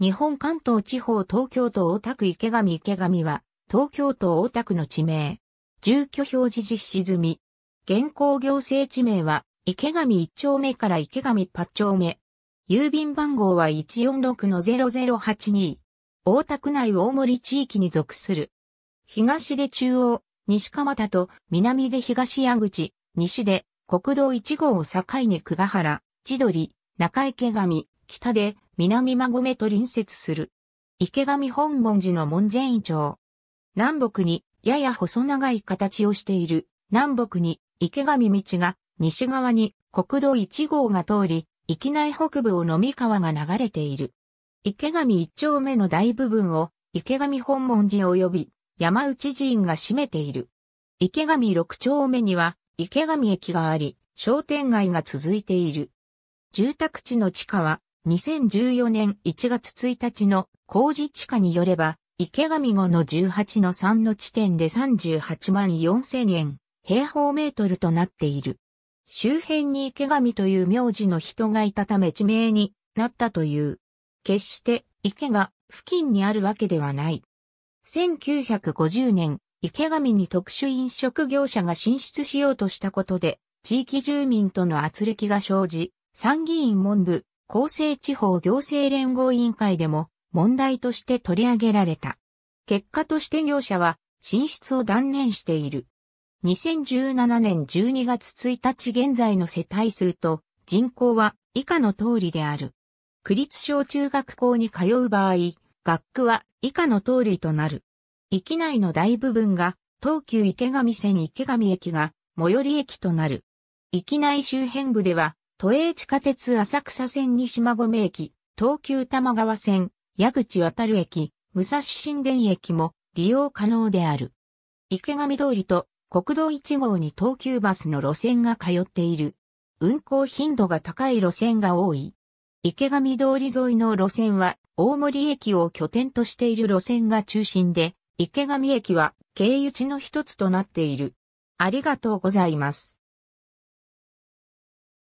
日本関東地方東京都大田区池上池上は、東京都大田区の地名。住居表示実施済み。現行行政地名は、池上1丁目から池上8丁目。郵便番号は146-0082。大田区内大森地域に属する。東で中央、西蒲田と南で東矢口、西で国道1号を境に久ヶ原、千鳥、中池上、北で南馬込と隣接する。池上本門寺の門前町。南北にやや細長い形をしている南北に池上道が西側に国道1号が通り、域内北部を飲み川が流れている。池上一丁目の大部分を池上本門寺及び山内寺院が占めている。池上六丁目には池上駅があり、商店街が続いている。住宅地の地下は2014年1月1日の工事地下によれば、池上後の18の3の地点で38万4000円、平方メートルとなっている。周辺に池上という名字の人がいたため地名になったという。決して池が付近にあるわけではない。1950年、池上に特殊飲食業者が進出しようとしたことで、地域住民との圧力が生じ、参議院文部厚生地方行政連合委員会でも問題として取り上げられた。結果として業者は進出を断念している。2017年12月1日現在の世帯数と人口は以下の通りである。区立小中学校に通う場合、学区は以下の通りとなる。域内の大部分が東急池上線池上駅が最寄り駅となる。域内周辺部では都営地下鉄浅草線西島込駅、東急玉川線、矢口渡る駅、武蔵新田駅も利用可能である。池上通りと国道1号に東急バスの路線が通っている。運行頻度が高い路線が多い。池上通り沿いの路線は大森駅を拠点としている路線が中心で、池上駅は経由地の一つとなっている。ありがとうございます。